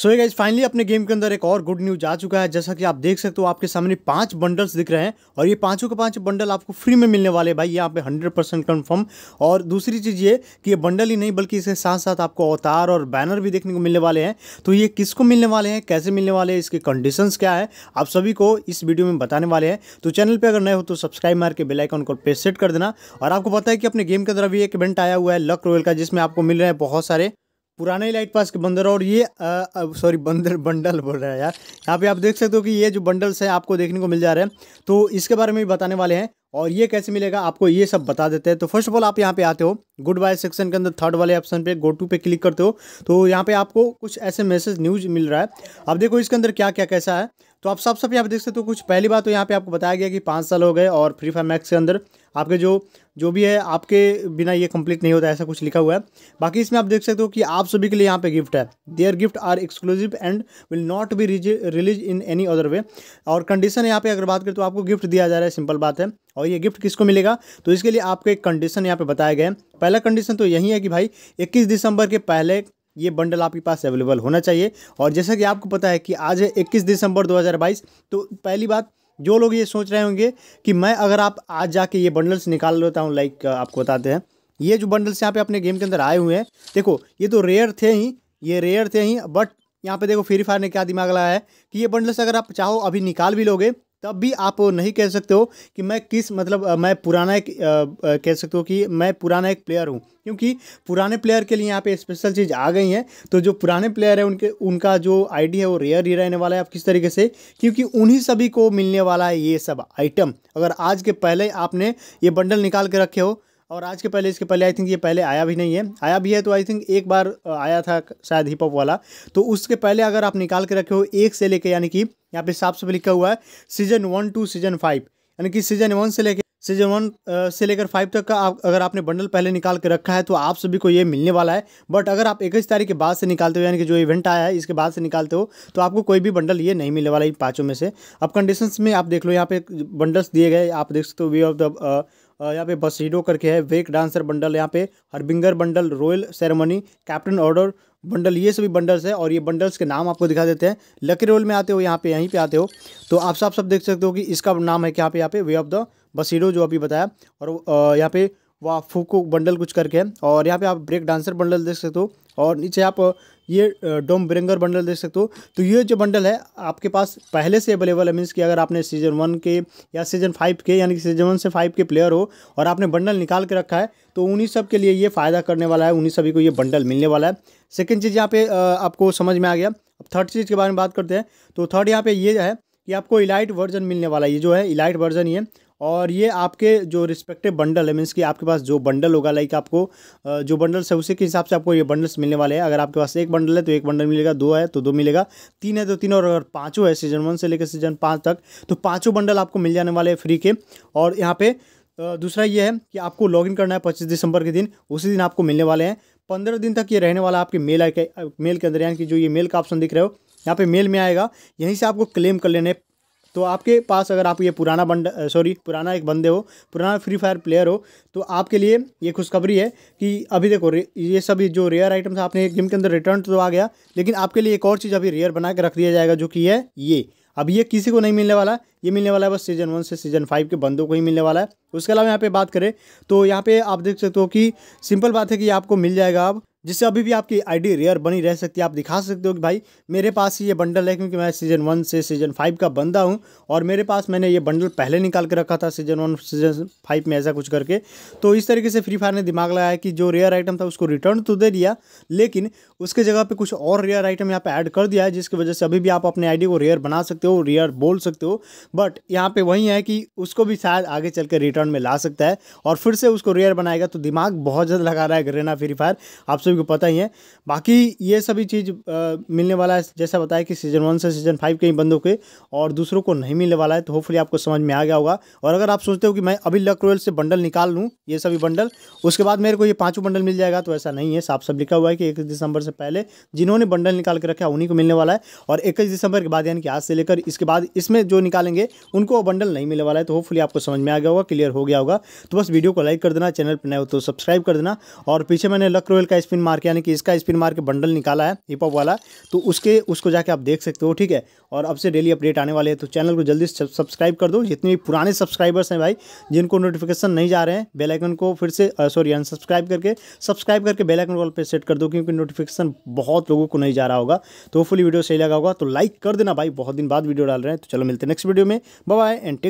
सो ये guys finally अपने game के अंदर एक और गुड न्यूज आ चुका है जैसा कि आप देख सकते हो आपके सामने पांच बंडल्स दिख रहे हैं और ये पांचों के पांच बंडल आपको फ्री में मिलने वाले भाई यहाँ पे हंड्रेड परसेंट कन्फर्म और दूसरी चीज़ ये कि ये बंडल ही नहीं बल्कि इसके साथ साथ आपको अवतार और बैनर भी देखने को मिलने वाले हैं तो ये किसको मिलने वाले हैं कैसे मिलने वाले हैं इसके कंडीशन क्या है आप सभी को इस वीडियो में बताने वाले हैं तो चैनल पर अगर नए हो तो सब्सक्राइब मार के बेलाइकॉन को प्रेस सेट कर देना और आपको पता है कि अपने गेम के अंदर अभी एक इवेंट आया हुआ है लक रोयल का जिसमें आपको मिल रहे हैं बहुत सारे पुराने लाइट पास के बंदर और ये सॉरी बंदर बंडल बोल रहा है यार यहाँ पे आप देख सकते हो कि ये जो बंडल्स हैं आपको देखने को मिल जा रहे हैं तो इसके बारे में भी बताने वाले हैं और ये कैसे मिलेगा आपको ये सब बता देते हैं तो फर्स्ट ऑफ ऑल आप यहाँ पे आते हो गुड बाय सेक्शन के अंदर थर्ड वाले ऑप्शन पे गो टू पे क्लिक करते हो तो यहाँ पे आपको कुछ ऐसे मैसेज न्यूज मिल रहा है आप देखो इसके अंदर क्या क्या कैसा है तो आप सब सब यहाँ पे देख सकते हो तो कुछ पहली बात तो यहाँ पे आपको बताया गया कि पाँच साल हो गए और फ्री फायर मैक्स के अंदर आपके जो जो भी है आपके बिना ये कंप्लीट नहीं होता ऐसा कुछ लिखा हुआ है बाकी इसमें आप देख सकते हो कि आप सभी के लिए यहाँ पे गिफ्ट है there gift are exclusive and will not be release in any other way और कंडीशन यहाँ पे अगर बात करें तो आपको गिफ्ट दिया जा रहा है सिंपल बात है और ये गिफ्ट किसको मिलेगा तो इसके लिए आपको एक कंडीशन यहाँ पे बताया गया है पहला कंडीशन तो यही है कि भाई इक्कीस दिसंबर के पहले ये बंडल आपके पास अवेलेबल होना चाहिए और जैसा कि आपको पता है कि आज है इक्कीस दिसंबर 2022 तो पहली बात जो लोग ये सोच रहे होंगे कि मैं अगर आप आज जाके ये बंडल्स निकाल लेता हूँ लाइक आपको बताते हैं ये जो बंडल्स यहाँ पे अपने गेम के अंदर आए हुए हैं देखो ये तो रेयर थे ही ये रेयर थे ही बट यहाँ पे देखो फ्री फायर ने क्या दिमाग लगाया है कि ये बंडल्स अगर आप चाहो अभी निकाल भी लोगे तब भी आप नहीं कह सकते हो कि मैं किस मतलब मैं पुराना एक कह सकते हो कि मैं पुराना एक प्लेयर हूँ क्योंकि पुराने प्लेयर के लिए यहाँ पे स्पेशल चीज़ आ गई है तो जो पुराने प्लेयर है उनके उनका जो आईडी है वो रेयर ही रहने वाला है आप किस तरीके से क्योंकि उन्हीं सभी को मिलने वाला है ये सब आइटम अगर आज के पहले आपने ये बंडल निकाल के रखे हो और आज के पहले इसके पहले आई थिंक ये पहले आया भी नहीं है आया भी है तो आई थिंक एक बार आया था शायद हिप हॉप वाला तो उसके पहले अगर आप निकाल के रखे हो एक से लेके यानी कि यहाँ पे साफ साफ लिखा हुआ है season one two season five यानी कि सीजन वन से लेके सीजन वन से लेकर फाइव तक का आप अगर आपने बंडल पहले निकाल के रखा है तो आप सभी को ये मिलने वाला है बट अगर आप इक्कीस तारीख के बाद से निकालते हो यानी कि जो इवेंट आया है इसके बाद से निकालते हो तो आपको कोई भी बंडल ये नहीं मिलने वाला है पाँचों में से अब कंडीशंस में आप देख लो यहाँ पे बंडल्स दिए गए आप देख सकते हो वे ऑफ द यहाँ पे बसीडो करके है वेक डांसर बंडल यहाँ पे harbinger bundle royal ceremony captain order bundle ये सभी बंडल्स है और ये बंडल्स के नाम आपको दिखा देते हैं लकी रोल में आते हो यहाँ पे यहीं पे आते हो तो आप सब सब देख सकते हो कि इसका नाम है कि यहाँ पे यहाँ पे वे ऑफ द बसीडो जो अभी बताया और यहाँ पे वा फूको बंडल कुछ करके और यहाँ पे आप ब्रेक डांसर बंडल देख सकते हो और नीचे आप ये डोम ब्रिंगर बंडल देख सकते हो तो ये जो बंडल है आपके पास पहले से अवेलेबल है मीन्स कि अगर आपने सीजन वन के या सीजन फाइव के यानी कि सीजन वन से फाइव के प्लेयर हो और आपने बंडल निकाल के रखा है तो उन्हीं सब के लिए ये फ़ायदा करने वाला है उन्हीं सभी को ये बंडल मिलने वाला है सेकेंड चीज़ यहाँ पे आपको समझ में आ गया अब थर्ड चीज़ के बारे में बात करते हैं तो थर्ड यहाँ पे ये है कि आपको इलाइट वर्जन मिलने वाला है ये जो है इलाइट वर्जन ही है और ये आपके जो रिस्पेक्टिव बंडल है मीन्स कि आपके पास जो बंडल होगा लाइक आपको जो बंडल्स है उसी के हिसाब से आपको ये बंडल्स मिलने वाले हैं अगर आपके पास एक बंडल है तो एक बंडल मिलेगा दो है तो दो मिलेगा तीन है तो तीन और अगर पाँचों है सीजन वन से लेकर सीजन पाँच तक तो पाँचों बंडल आपको मिल जाने वाले हैं फ्री के और यहाँ पर दूसरा ये है कि आपको लॉगिन करना है पच्चीस दिसंबर के दिन उसी दिन आपको मिलने वाले हैं पंद्रह दिन तक ये रहने वाला आपके मेल आई मेल के अंदर यानी कि जो ये मेल का ऑप्शन दिख रहे हो यहाँ पे मेल में आएगा यहीं से आपको क्लेम कर लेने तो आपके पास अगर आप ये पुराना बंड सॉरी पुराना एक बंदे हो पुराना फ्री फायर प्लेयर हो तो आपके लिए ये खुशखबरी है कि अभी देखो ये सब जो रेयर आइटम्स आपने गेम के अंदर रिटर्न तो आ गया लेकिन आपके लिए एक और चीज़ अभी रेयर बना के रख दिया जाएगा जो कि है ये अब ये किसी को नहीं मिलने वाला ये मिलने वाला है बस सीजन वन से सीजन फाइव के बंदों को ही मिलने वाला है उसके अलावा यहाँ पे बात करें तो यहाँ पे आप देख सकते हो कि सिंपल बात है कि आपको मिल जाएगा अब जिससे अभी भी आपकी आईडी रेयर बनी रह सकती है आप दिखा सकते हो कि भाई मेरे पास ही ये बंडल है क्योंकि मैं सीज़न वन से सीज़न फाइव का बंदा हूँ और मेरे पास मैंने ये बंडल पहले निकाल के रखा था सीज़न वन सीज़न फाइव में ऐसा कुछ करके तो इस तरीके से फ्री फायर ने दिमाग लगाया कि जो रेयर आइटम था उसको रिटर्न तो दे दिया लेकिन उसके जगह पर कुछ और रेयर आइटम यहाँ पर ऐड कर दिया है जिसकी वजह से अभी भी आप अपने आई को रेयर बना सकते हो रेयर बोल सकते हो बट यहाँ पे वही है कि उसको भी शायद आगे चल कर रिटर्न में ला सकता है और फिर से उसको रेयर बनाएगा तो दिमाग बहुत ज़्यादा लगा रहा है ग्रेना फ्री फायर आप सभी को पता ही है बाकी ये सभी चीज़ मिलने वाला है जैसा बताया कि सीज़न वन से सीज़न फाइव के ही बंदों के और दूसरों को नहीं मिलने वाला है तो होपफुली आपको समझ में आ गया होगा और अगर आप सोचते हो कि मैं अभी लक रोयल से बंडल निकाल लूँ ये सभी बंडल उसके बाद मेरे को ये पाँचों बंडल मिल जाएगा तो ऐसा नहीं है साफ सब लिखा हुआ है कि इक्कीस दिसंबर से पहले जिन्होंने बंडल निकाल के रखा उन्हीं को मिलने वाला है और इक्कीस दिसंबर के बाद यानी कि आज से लेकर इसके बाद इसमें जो निकालेंगे करेंगे उनको वो बंडल नहीं मिलने वाला है तो होपफुली आपको समझ में आ गया होगा क्लियर हो गया होगा तो बस वीडियो को लाइक कर देना चैनल पर नए हो तो सब्सक्राइब कर देना और पीछे मैंने लक रोयल का स्पिन मार के यानी कि इसका स्पिन मार के बंडल निकाला है हिप हॉप वाला तो उसके उसको जाके आप देख सकते हो ठीक है और अब से डेली अपडेट आने वाले हैं तो चैनल को जल्दी सब्सक्राइब कर दो जितने भी पुराने सब्सक्राइबर्स हैं भाई जिनको नोटिफिकेशन नहीं जा रहे हैं बेलाइकन को फिर से सॉरी अनसब्सक्राइब करके सब्सक्राइब करके बेलाइकन कॉल पर सेट कर दो क्योंकि नोटिफिकेशन बहुत लोगों को नहीं जा रहा होगा तो होपफुली वीडियो सही लगा होगा तो लाइक कर देना भाई बहुत दिन बाद वीडियो डाल रहे हैं तो चलो मिलते हैं नेक्स्ट वीडियो में में बाय एंड